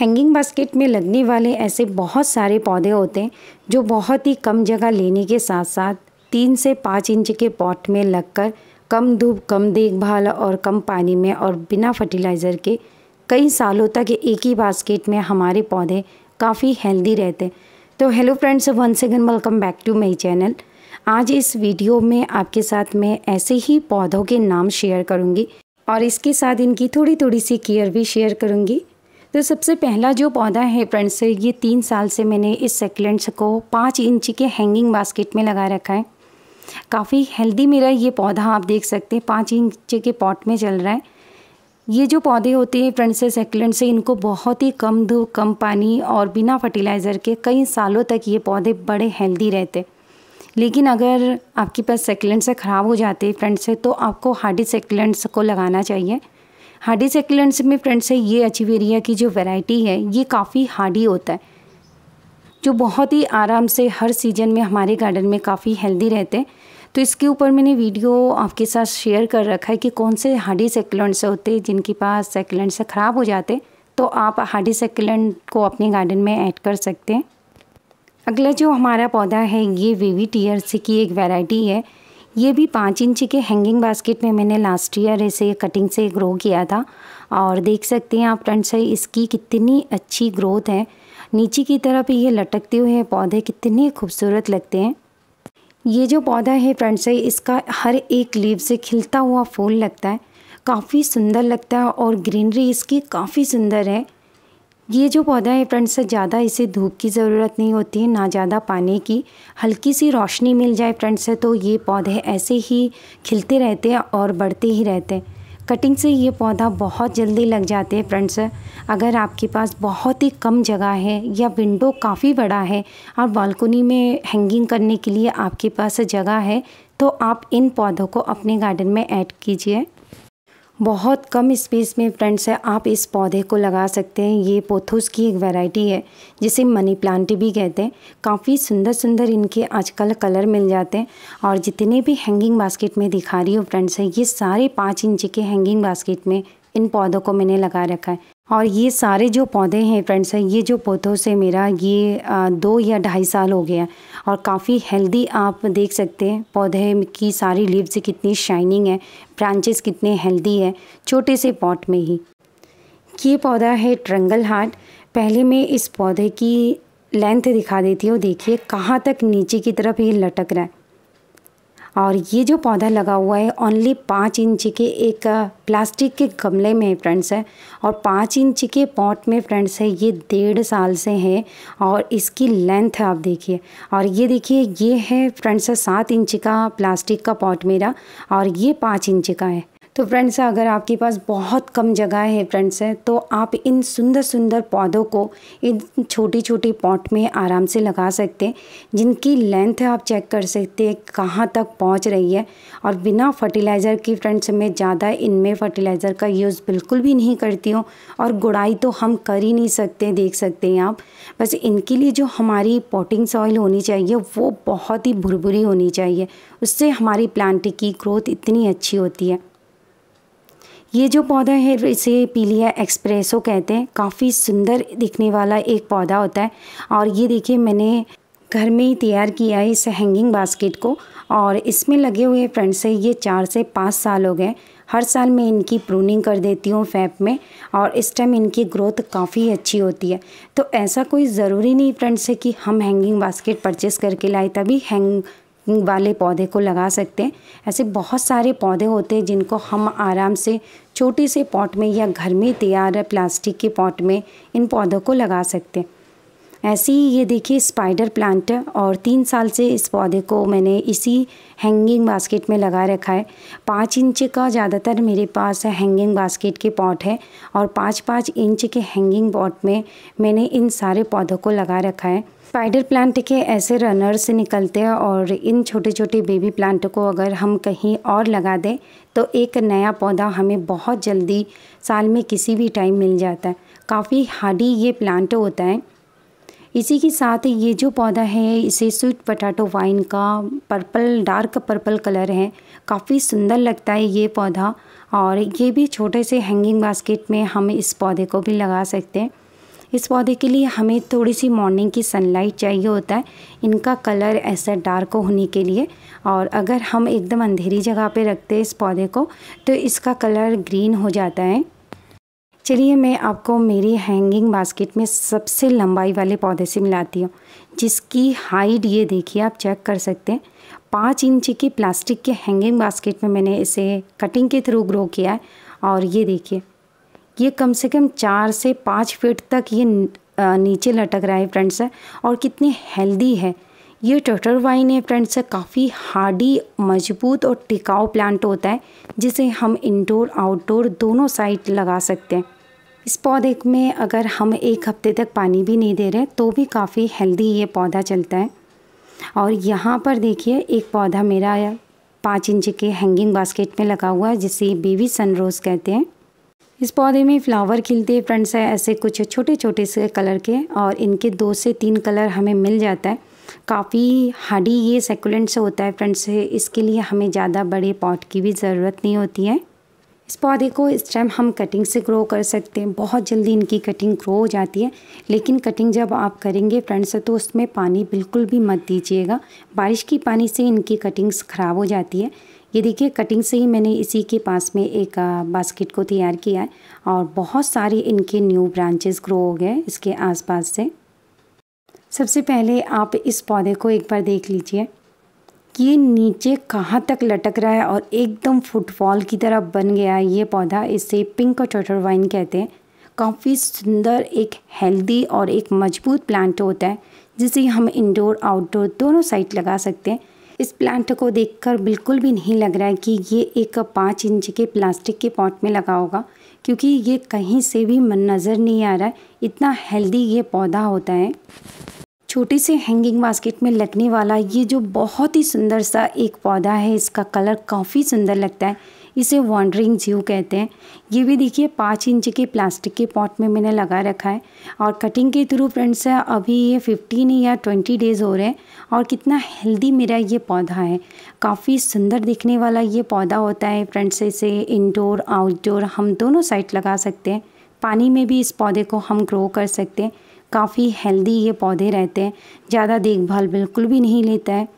hanging basket में लगने वाले ऐसे बहुत सारे पौधे होते हैं जो बहुत ही कम जगह लेने के साथ साथ तीन से पाँच इंच के पॉट में लगकर कम धूप कम देखभाल और कम पानी में और बिना फर्टिलाइज़र के कई सालों तक एक ही बास्केट में हमारे पौधे काफ़ी हेल्दी रहते हैं तो hello friends once again welcome back to my channel आज इस वीडियो में आपके साथ मैं ऐसे ही पौधों के नाम शेयर करूँगी और इसके साथ इनकी थोड़ी थोड़ी सी केयर भी शेयर करूँगी तो सबसे पहला जो पौधा है फ्रेंड्स ये तीन साल से मैंने इस सेकलेंट्स को पाँच इंच के हैंगिंग बास्केट में लगा रखा है काफ़ी हेल्दी मेरा ये पौधा आप देख सकते हैं पाँच इंच के पॉट में चल रहा है ये जो पौधे होते हैं फ्रेंड्स से सेकलेंट से इनको बहुत ही कम धूप कम पानी और बिना फर्टिलाइज़र के कई सालों तक ये पौधे बड़े हेल्दी रहते लेकिन अगर आपके पास सेकलेंट से ख़राब हो जाते हैं फ्रेंड्स से तो आपको हार्डी सेकलेंट्स को लगाना चाहिए हार्डी सेकुलेंट्स में फ्रेंड्स है ये अचीवेरिया की जो वैरायटी है ये काफ़ी हार्डी होता है जो बहुत ही आराम से हर सीजन में हमारे गार्डन में काफ़ी हेल्दी रहते हैं तो इसके ऊपर मैंने वीडियो आपके साथ शेयर कर रखा है कि कौन से हार्डी सेकुलेंट्स होते हैं जिनके पास सेक्यूलेंट्स ख़राब हो जाते तो आप हार्डी सेकुलेंट को अपने गार्डन में ऐड कर सकते हैं अगला जो हमारा पौधा है ये वेवी टीयर्स की एक वैरायटी है ये भी पाँच इंच के हैंगिंग बास्केट में मैंने लास्ट ईयर इसे कटिंग से ग्रो किया था और देख सकते हैं आप फ्रंट से इसकी कितनी अच्छी ग्रोथ है नीचे की तरफ ये लटकते हुए पौधे कितने खूबसूरत लगते हैं ये जो पौधा है फ्रंट से इसका हर एक लीव से खिलता हुआ फूल लगता है काफ़ी सुंदर लगता है और ग्रीनरी इसकी काफ़ी सुंदर है ये जो पौधा है फ्रेंड्स ज़्यादा इसे धूप की ज़रूरत नहीं होती है ना ज़्यादा पानी की हल्की सी रोशनी मिल जाए फ्रेंड्स तो ये पौधे ऐसे ही खिलते रहते हैं और बढ़ते ही रहते हैं कटिंग से ये पौधा बहुत जल्दी लग जाते हैं फ्रेंड्स अगर आपके पास बहुत ही कम जगह है या विंडो काफ़ी बड़ा है और बालकोनी में हैंगिंग करने के लिए आपके पास जगह है तो आप इन पौधों को अपने गार्डन में ऐड कीजिए बहुत कम स्पेस में फ्रेंड्स है आप इस पौधे को लगा सकते हैं ये पोथोस की एक वैरायटी है जिसे मनी प्लांट भी कहते हैं काफ़ी सुंदर सुंदर इनके आजकल कलर मिल जाते हैं और जितने भी हैंगिंग बास्केट में दिखा रही हूँ फ्रेंड्स है ये सारे पाँच इंच के हैंगिंग बास्केट में इन पौधों को मैंने लगा रखा है और ये सारे जो पौधे हैं फ्रेंड्स हैं ये जो पौधों से मेरा ये दो या ढाई साल हो गया और काफ़ी हेल्दी आप देख सकते हैं पौधे की सारी लीव्स कितनी शाइनिंग है ब्रांचेस कितने हेल्दी है छोटे से पॉट में ही ये पौधा है ट्रंगल हार्ट पहले मैं इस पौधे की लेंथ दिखा देती हूँ देखिए कहाँ तक नीचे की तरफ ये लटक रहा है और ये जो पौधा लगा हुआ है ओनली पाँच इंच के एक प्लास्टिक के गमले में फ्रेंड्स है और पाँच इंच के पॉट में फ्रेंड्स है ये डेढ़ साल से है और इसकी लेंथ आप देखिए और ये देखिए ये है फ्रेंड्स सात इंच का प्लास्टिक का पॉट मेरा और ये पाँच इंच का है तो फ्रेंड्स अगर आपके पास बहुत कम जगह है फ्रेंड्स है तो आप इन सुंदर सुंदर पौधों को इन छोटी छोटी पॉट में आराम से लगा सकते हैं जिनकी लेंथ आप चेक कर सकते हैं कहाँ तक पहुँच रही है और बिना फर्टिलाइज़र की फ्रेंड्स मैं ज़्यादा इनमें फर्टिलाइज़र का यूज़ बिल्कुल भी नहीं करती हूँ और गुड़ाई तो हम कर ही नहीं सकते देख सकते हैं आप बस इनके लिए जो हमारी पॉटिंग सॉइल होनी चाहिए वो बहुत ही भुरभुरी होनी चाहिए उससे हमारी प्लांट की ग्रोथ इतनी अच्छी होती है ये जो पौधा है इसे पीलिया एक्सप्रेसो कहते हैं काफ़ी सुंदर दिखने वाला एक पौधा होता है और ये देखिए मैंने घर में ही तैयार किया है इस हैंगिंग बास्केट को और इसमें लगे हुए फ्रंट से ये चार से पाँच साल हो गए हर साल मैं इनकी प्रूनिंग कर देती हूँ फैप में और इस टाइम इनकी ग्रोथ काफ़ी अच्छी होती है तो ऐसा कोई ज़रूरी नहीं फ्रेंड से कि हम हैंगिंग बास्केट परचेस करके लाए तभी हैंग वाले पौधे को लगा सकते हैं ऐसे बहुत सारे पौधे होते हैं जिनको हम आराम से छोटे से पॉट में या घर में तैयार प्लास्टिक के पॉट में इन पौधों को लगा सकते हैं ऐसे ही ये देखिए स्पाइडर प्लांट है और तीन साल से इस पौधे को मैंने इसी हैंगिंग बास्केट में लगा रखा है पाँच इंच का ज़्यादातर मेरे पास हैंगिंग बास्केट के पॉट है और पाँच पाँच इंच के हैंगिंग पॉट में मैंने इन सारे पौधों को लगा रखा है स्पाइडर प्लांट के ऐसे रनर्स निकलते हैं और इन छोटे छोटे बेबी प्लांट को अगर हम कहीं और लगा दें तो एक नया पौधा हमें बहुत जल्दी साल में किसी भी टाइम मिल जाता है काफ़ी हार्डी ये प्लांट होता है इसी के साथ ये जो पौधा है इसे स्वीट पटाटो वाइन का पर्पल डार्क पर्पल कलर है काफ़ी सुंदर लगता है ये पौधा और ये भी छोटे से हैंगिंग बास्केट में हम इस पौधे को भी लगा सकते हैं इस पौधे के लिए हमें थोड़ी सी मॉर्निंग की सनलाइट चाहिए होता है इनका कलर ऐसा डार्क होने के लिए और अगर हम एकदम अंधेरी जगह पे रखते हैं इस पौधे को तो इसका कलर ग्रीन हो जाता है चलिए मैं आपको मेरी हैंगिंग बास्केट में सबसे लंबाई वाले पौधे से मिलाती हूँ जिसकी हाइट ये देखिए आप चेक कर सकते हैं पाँच इंच की प्लास्टिक के हैंगिंग बास्केट में मैंने इसे कटिंग के थ्रू ग्रो किया है और ये देखिए ये कम से कम चार से पाँच फीट तक ये नीचे लटक रहा है फ्रेंड्स से और कितनी हेल्दी है ये टोटर वाइन है फ्रेंड्स से काफ़ी हार्डी मजबूत और टिकाऊ प्लांट होता है जिसे हम इंडोर आउटडोर दोनों साइड लगा सकते हैं इस पौधे में अगर हम एक हफ्ते तक पानी भी नहीं दे रहे तो भी काफ़ी हेल्दी ये पौधा चलता है और यहाँ पर देखिए एक पौधा मेरा पाँच इंच के हैंगिंग बास्केट में लगा हुआ है जिसे बेबी सनरोज़ कहते हैं इस पौधे में फ्लावर खिलते हैं फ्रंट से ऐसे कुछ छोटे छोटे से कलर के और इनके दो से तीन कलर हमें मिल जाता है काफ़ी हार्डी ये सेकुलेंट से होता है फ्रंट से इसके लिए हमें ज़्यादा बड़े पॉट की भी ज़रूरत नहीं होती है इस पौधे को इस टाइम हम कटिंग से ग्रो कर सकते हैं बहुत जल्दी इनकी कटिंग ग्रो हो जाती है लेकिन कटिंग जब आप करेंगे फ्रेंड्स तो उसमें पानी बिल्कुल भी मत दीजिएगा बारिश की पानी से इनकी कटिंग्स ख़राब हो जाती है ये देखिए कटिंग से ही मैंने इसी के पास में एक बास्केट को तैयार किया है और बहुत सारे इनके न्यू ब्रांचेस ग्रो हो गए इसके आसपास से सबसे पहले आप इस पौधे को एक बार देख लीजिए ये नीचे कहाँ तक लटक रहा है और एकदम फुटबॉल की तरह बन गया है ये पौधा इसे पिंक और वाइन कहते हैं काफ़ी सुंदर एक हेल्दी और एक मजबूत प्लांट होता है जिसे हम इंडोर आउटडोर दोनों साइड लगा सकते हैं इस प्लांट को देखकर बिल्कुल भी नहीं लग रहा है कि ये एक पाँच इंच के प्लास्टिक के पॉट में लगा होगा क्योंकि ये कहीं से भी नज़र नहीं आ रहा है इतना हेल्दी ये पौधा होता है छोटे से हैंगिंग बास्केट में लगने वाला ये जो बहुत ही सुंदर सा एक पौधा है इसका कलर काफ़ी सुंदर लगता है इसे वॉन्ड्रिंग जीव कहते हैं ये भी देखिए पाँच इंच के प्लास्टिक के पॉट में मैंने लगा रखा है और कटिंग के थ्रू फ्रेंड्स अभी ये फिफ्टीन या ट्वेंटी डेज़ हो रहे हैं और कितना हेल्दी मेरा ये पौधा है काफ़ी सुंदर दिखने वाला ये पौधा होता है फ्रेंड्स इसे इनडोर आउटडोर हम दोनों साइड लगा सकते हैं पानी में भी इस पौधे को हम ग्रो कर सकते हैं काफ़ी हेल्दी ये पौधे रहते हैं ज़्यादा देखभाल बिल्कुल भी नहीं लेता है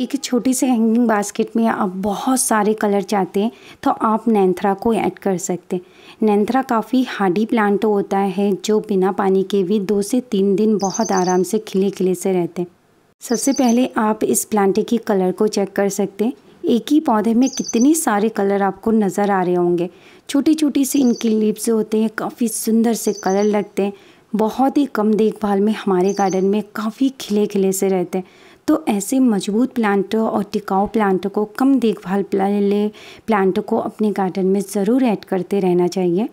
एक छोटी से हैंगिंग बास्केट में आप बहुत सारे कलर चाहते हैं तो आप नैंथरा को ऐड कर सकते हैं नैंथरा काफ़ी हार्डी प्लांट होता है जो बिना पानी के भी दो से तीन दिन बहुत आराम से खिले खिले से रहते हैं सबसे पहले आप इस प्लांटे की कलर को चेक कर सकते हैं एक ही पौधे में कितने सारे कलर आपको नज़र आ रहे होंगे छोटी छोटी सी इनकी लिप्स होते हैं काफ़ी सुंदर से कलर लगते हैं बहुत ही कम देखभाल में हमारे गार्डन में काफ़ी खिले खिले से रहते हैं तो ऐसे मजबूत प्लांटों और टिकाऊ प्लांटों को कम देखभाल वाले प्लांटों को अपने गार्डन में ज़रूर ऐड करते रहना चाहिए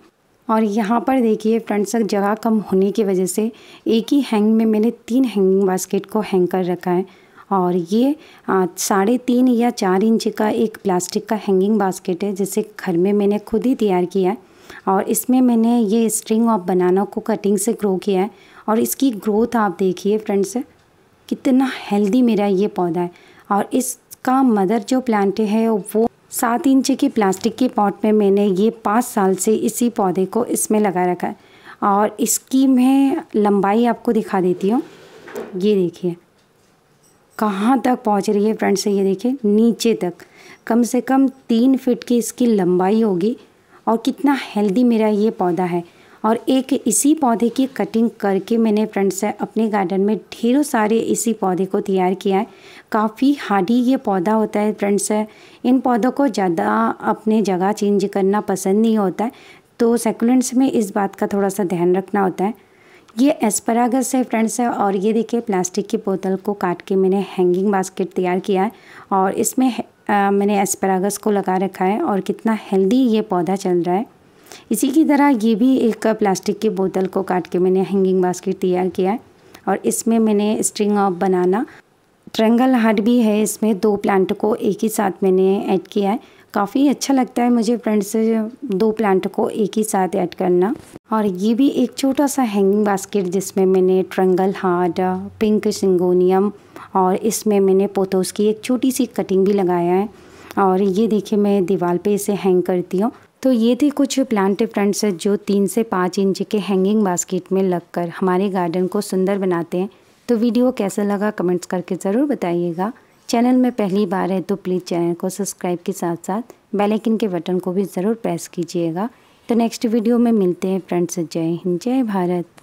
और यहाँ पर देखिए फ्रंट तक जगह कम होने की वजह से एक ही हैंग में मैंने तीन हैंगिंग बास्केट को हैंग कर रखा है और ये साढ़े तीन या चार इंच का एक प्लास्टिक का हैंगिंग बास्केट है जिसे घर में मैंने खुद ही तैयार किया है और इसमें मैंने ये स्ट्रिंग ऑफ बनाना को कटिंग से ग्रो किया है और इसकी ग्रोथ आप देखिए फ्रेंड्स कितना हेल्दी मेरा ये पौधा है और इसका मदर जो प्लांट है वो सात इंच के प्लास्टिक के पॉट में मैंने ये पाँच साल से इसी पौधे को इसमें लगा रखा है और इसकी मैं लंबाई आपको दिखा देती हूँ ये देखिए कहाँ तक पहुँच रही है फ्रेंड्स ये देखिए नीचे तक कम से कम तीन फिट की इसकी लंबाई होगी और कितना हेल्दी मेरा ये पौधा है और एक इसी पौधे की कटिंग करके मैंने फ्रेंड्स अपने गार्डन में ढेरों सारे इसी पौधे को तैयार किया है काफ़ी हार्डी ये पौधा होता है फ्रेंड्स इन पौधों को ज़्यादा अपने जगह चेंज करना पसंद नहीं होता है तो सेकुलेंट्स में इस बात का थोड़ा सा ध्यान रखना होता है ये एस्परागस है फ्रेंड्स है और ये देखिए प्लास्टिक की बोतल को काट के मैंने हैंगिंग बास्केट तैयार किया है और इसमें आ, मैंने एस्परागस को लगा रखा है और कितना हेल्दी ये पौधा चल रहा है इसी की तरह ये भी एक प्लास्टिक की बोतल को काट के मैंने हैंगिंग बास्केट तैयार किया है और इसमें मैंने string of banana triangle heart भी है इसमें दो प्लांट को एक ही साथ मैंने ऐड किया है काफ़ी अच्छा लगता है मुझे फ्रेंड्स दो प्लांट को एक ही साथ ऐड करना और ये भी एक छोटा सा हैंगिंग बास्केट जिसमें मैंने ट्रेंगल हार्ट पिंक सिंगोनियम और इसमें मैंने पोतोस की एक छोटी सी कटिंग भी लगाया है और ये देखिए मैं दीवार पे इसे हैंग करती हूँ तो ये थे कुछ प्लांट फ्रेंड्स जो तीन से पाँच इंच के हैंगिंग बास्केट में लगकर हमारे गार्डन को सुंदर बनाते हैं तो वीडियो कैसा लगा कमेंट्स करके ज़रूर बताइएगा चैनल में पहली बार है तो प्लीज़ चैनल को सब्सक्राइब के साथ साथ बेल आइकन के बटन को भी ज़रूर प्रेस कीजिएगा तो नेक्स्ट वीडियो में मिलते हैं फ्रेंड्स जय हिंद जय भारत